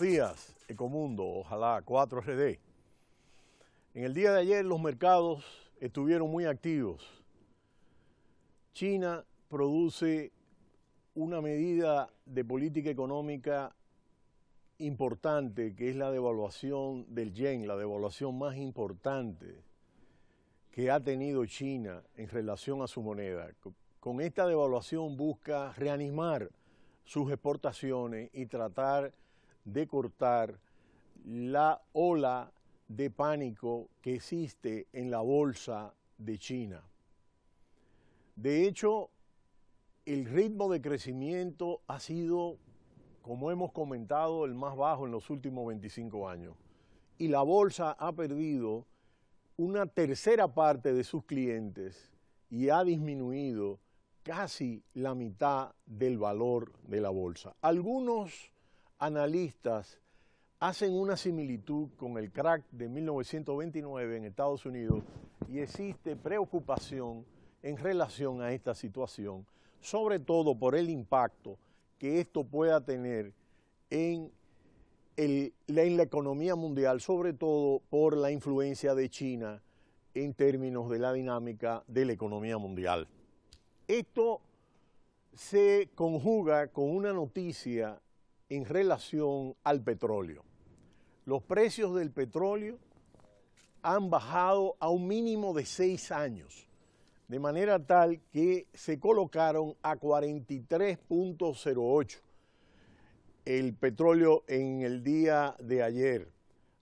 días, Ecomundo, ojalá 4RD. En el día de ayer los mercados estuvieron muy activos. China produce una medida de política económica importante, que es la devaluación del yen, la devaluación más importante que ha tenido China en relación a su moneda. Con esta devaluación busca reanimar sus exportaciones y tratar de cortar la ola de pánico que existe en la bolsa de China. De hecho, el ritmo de crecimiento ha sido, como hemos comentado, el más bajo en los últimos 25 años. Y la bolsa ha perdido una tercera parte de sus clientes y ha disminuido casi la mitad del valor de la bolsa. Algunos analistas hacen una similitud con el crack de 1929 en Estados Unidos y existe preocupación en relación a esta situación, sobre todo por el impacto que esto pueda tener en, en la economía mundial, sobre todo por la influencia de China en términos de la dinámica de la economía mundial. Esto se conjuga con una noticia en relación al petróleo. Los precios del petróleo han bajado a un mínimo de seis años, de manera tal que se colocaron a 43.08 el petróleo en el día de ayer.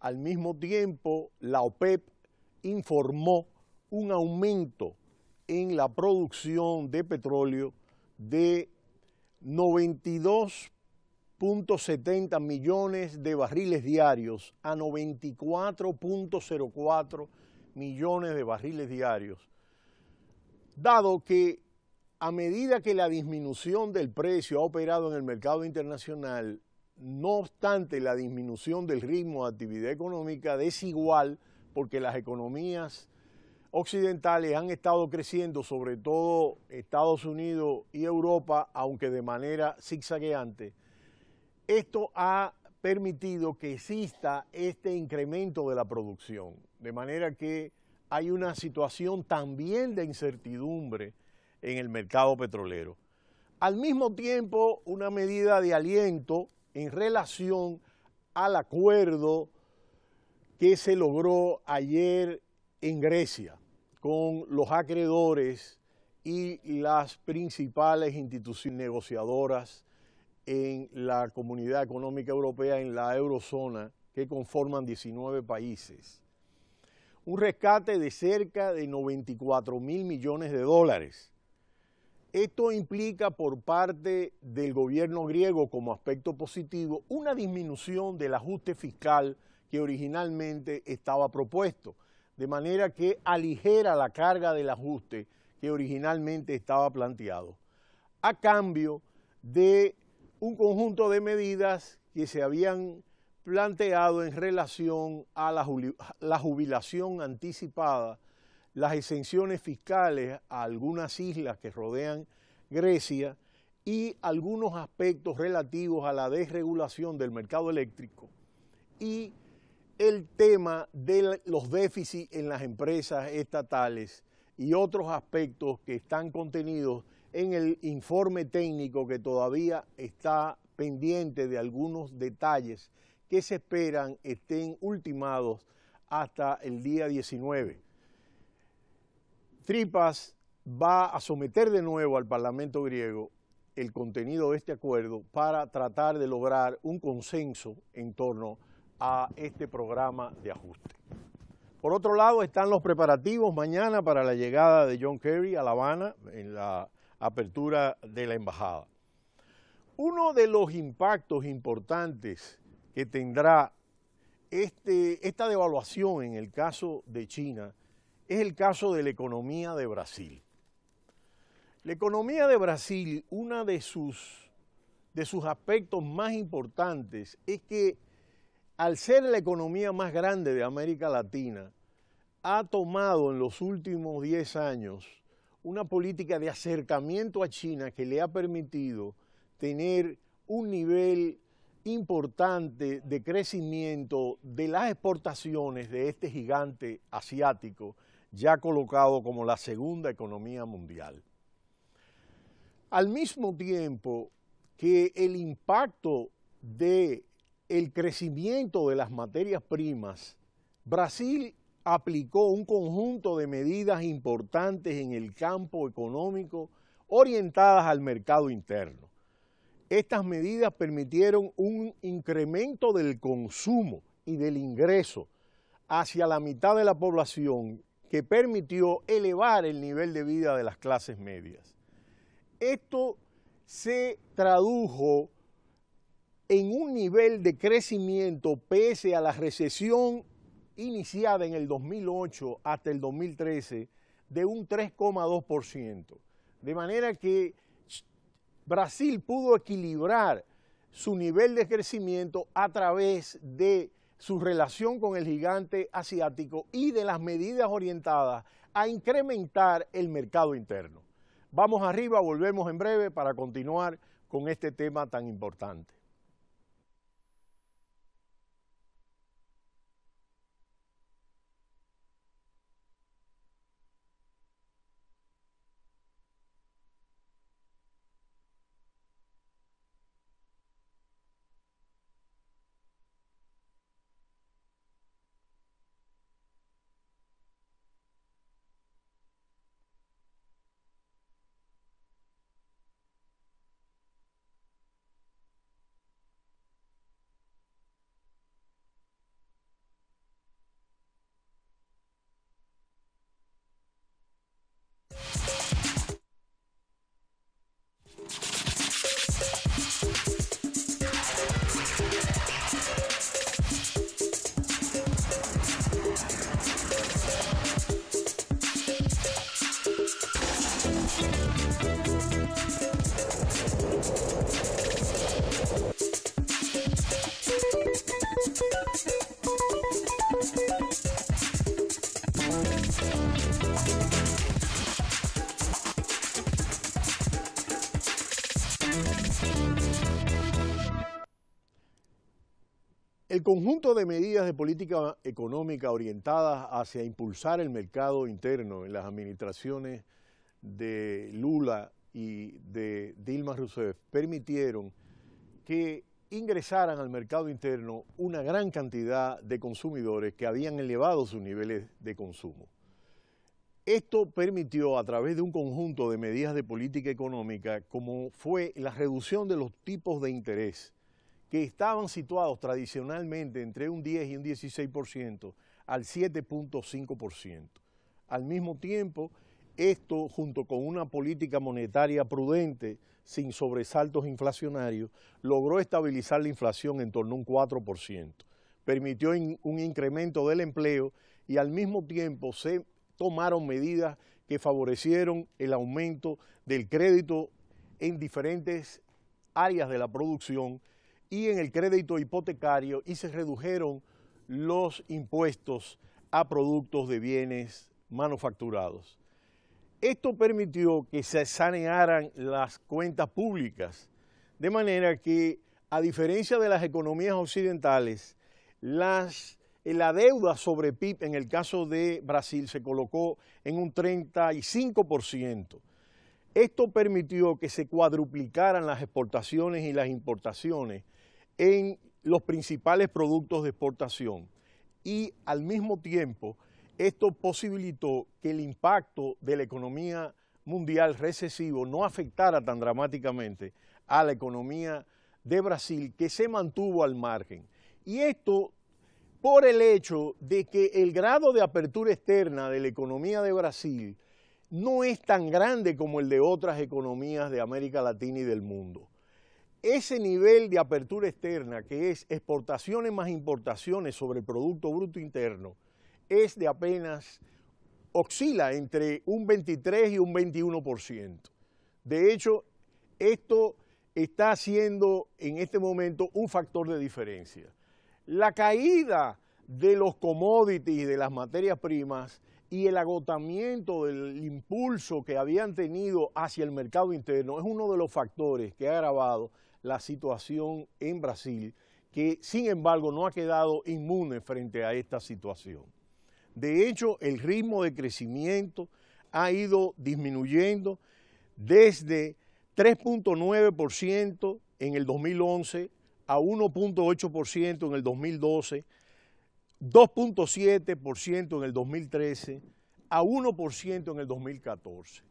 Al mismo tiempo, la OPEP informó un aumento en la producción de petróleo de 92 .70 millones de barriles diarios a 94.04 millones de barriles diarios, dado que a medida que la disminución del precio ha operado en el mercado internacional, no obstante la disminución del ritmo de actividad económica desigual, porque las economías occidentales han estado creciendo, sobre todo Estados Unidos y Europa, aunque de manera zigzagueante, esto ha permitido que exista este incremento de la producción, de manera que hay una situación también de incertidumbre en el mercado petrolero. Al mismo tiempo, una medida de aliento en relación al acuerdo que se logró ayer en Grecia con los acreedores y las principales instituciones negociadoras en la Comunidad Económica Europea, en la eurozona, que conforman 19 países. Un rescate de cerca de 94 mil millones de dólares. Esto implica por parte del gobierno griego como aspecto positivo una disminución del ajuste fiscal que originalmente estaba propuesto, de manera que aligera la carga del ajuste que originalmente estaba planteado, a cambio de un conjunto de medidas que se habían planteado en relación a la jubilación anticipada, las exenciones fiscales a algunas islas que rodean Grecia y algunos aspectos relativos a la desregulación del mercado eléctrico y el tema de los déficits en las empresas estatales y otros aspectos que están contenidos en el informe técnico que todavía está pendiente de algunos detalles que se esperan estén ultimados hasta el día 19. Tripas va a someter de nuevo al Parlamento griego el contenido de este acuerdo para tratar de lograr un consenso en torno a este programa de ajuste. Por otro lado, están los preparativos mañana para la llegada de John Kerry a La Habana en la apertura de la embajada. Uno de los impactos importantes que tendrá este, esta devaluación en el caso de China es el caso de la economía de Brasil. La economía de Brasil, uno de sus, de sus aspectos más importantes es que al ser la economía más grande de América Latina, ha tomado en los últimos 10 años una política de acercamiento a China que le ha permitido tener un nivel importante de crecimiento de las exportaciones de este gigante asiático, ya colocado como la segunda economía mundial. Al mismo tiempo que el impacto del el crecimiento de las materias primas, Brasil aplicó un conjunto de medidas importantes en el campo económico orientadas al mercado interno. Estas medidas permitieron un incremento del consumo y del ingreso hacia la mitad de la población que permitió elevar el nivel de vida de las clases medias. Esto se tradujo en un nivel de crecimiento pese a la recesión iniciada en el 2008 hasta el 2013 de un 3,2%. De manera que Brasil pudo equilibrar su nivel de crecimiento a través de su relación con el gigante asiático y de las medidas orientadas a incrementar el mercado interno. Vamos arriba, volvemos en breve para continuar con este tema tan importante. El conjunto de medidas de política económica orientadas hacia impulsar el mercado interno en las administraciones de Lula y de Dilma Rousseff permitieron que ingresaran al mercado interno una gran cantidad de consumidores que habían elevado sus niveles de consumo. Esto permitió a través de un conjunto de medidas de política económica como fue la reducción de los tipos de interés, que estaban situados tradicionalmente entre un 10 y un 16%, al 7.5%. Al mismo tiempo, esto, junto con una política monetaria prudente, sin sobresaltos inflacionarios, logró estabilizar la inflación en torno a un 4%. Permitió un incremento del empleo y al mismo tiempo se tomaron medidas que favorecieron el aumento del crédito en diferentes áreas de la producción y en el crédito hipotecario y se redujeron los impuestos a productos de bienes manufacturados. Esto permitió que se sanearan las cuentas públicas, de manera que, a diferencia de las economías occidentales, eh, la deuda sobre PIB en el caso de Brasil se colocó en un 35%. Esto permitió que se cuadruplicaran las exportaciones y las importaciones en los principales productos de exportación. Y al mismo tiempo, esto posibilitó que el impacto de la economía mundial recesivo no afectara tan dramáticamente a la economía de Brasil, que se mantuvo al margen. Y esto por el hecho de que el grado de apertura externa de la economía de Brasil no es tan grande como el de otras economías de América Latina y del mundo ese nivel de apertura externa, que es exportaciones más importaciones sobre el Producto Bruto Interno, es de apenas, oscila entre un 23 y un 21%. De hecho, esto está siendo en este momento un factor de diferencia. La caída de los commodities, de las materias primas y el agotamiento del impulso que habían tenido hacia el mercado interno es uno de los factores que ha agravado la situación en Brasil, que sin embargo no ha quedado inmune frente a esta situación. De hecho, el ritmo de crecimiento ha ido disminuyendo desde 3.9% en el 2011 a 1.8% en el 2012, 2.7% en el 2013, a 1% en el 2014.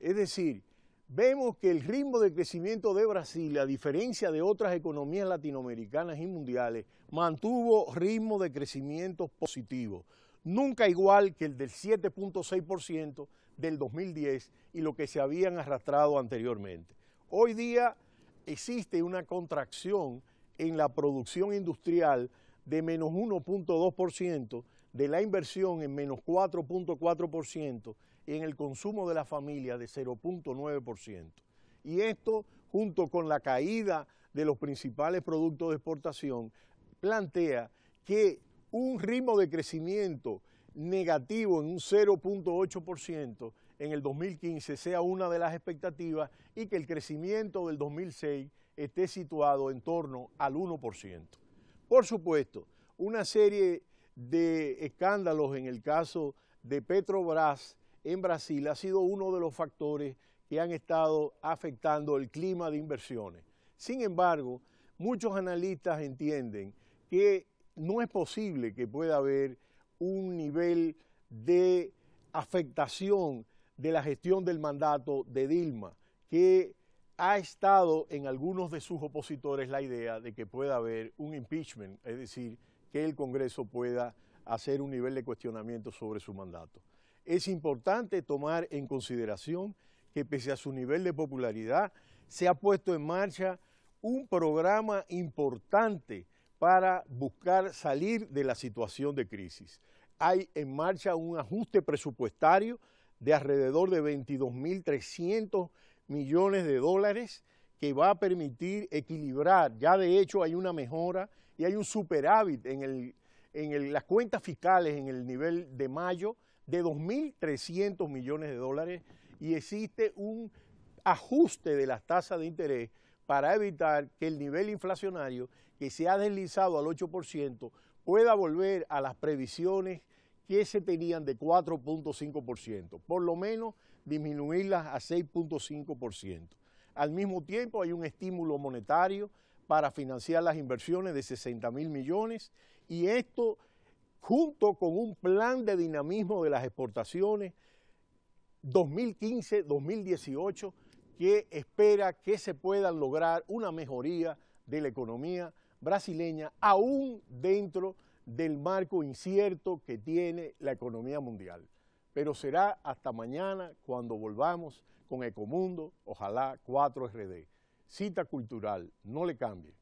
Es decir, vemos que el ritmo de crecimiento de Brasil, a diferencia de otras economías latinoamericanas y mundiales, mantuvo ritmo de crecimiento positivo, nunca igual que el del 7.6% del 2010 y lo que se habían arrastrado anteriormente. Hoy día existe una contracción en la producción industrial de menos 1.2%, de la inversión en menos 4.4%, y en el consumo de la familia de 0.9%. Y esto, junto con la caída de los principales productos de exportación, plantea que un ritmo de crecimiento negativo en un 0.8% en el 2015 sea una de las expectativas y que el crecimiento del 2006 esté situado en torno al 1%. Por supuesto, una serie de escándalos en el caso de Petrobras en Brasil ha sido uno de los factores que han estado afectando el clima de inversiones. Sin embargo, muchos analistas entienden que no es posible que pueda haber un nivel de afectación de la gestión del mandato de Dilma, que ha estado en algunos de sus opositores la idea de que pueda haber un impeachment, es decir, que el Congreso pueda hacer un nivel de cuestionamiento sobre su mandato es importante tomar en consideración que pese a su nivel de popularidad, se ha puesto en marcha un programa importante para buscar salir de la situación de crisis. Hay en marcha un ajuste presupuestario de alrededor de 22.300 millones de dólares que va a permitir equilibrar, ya de hecho hay una mejora y hay un superávit en, las cuentas fiscales en el nivel de mayo, de 2.300 millones de dólares y existe un ajuste de las tasas de interés para evitar que el nivel inflacionario que se ha deslizado al 8% pueda volver a las previsiones que se tenían de 4.5%, por lo menos disminuirlas a 6.5%. Al mismo tiempo hay un estímulo monetario para financiar las inversiones de 60 mil millones y esto junto con un plan de dinamismo de las exportaciones 2015-2018 que espera que se pueda lograr una mejoría de la economía brasileña, aún dentro del marco incierto que tiene la economía mundial. Pero será hasta mañana cuando volvamos con Ecomundo, ojalá 4RD. Cita cultural, no le cambie.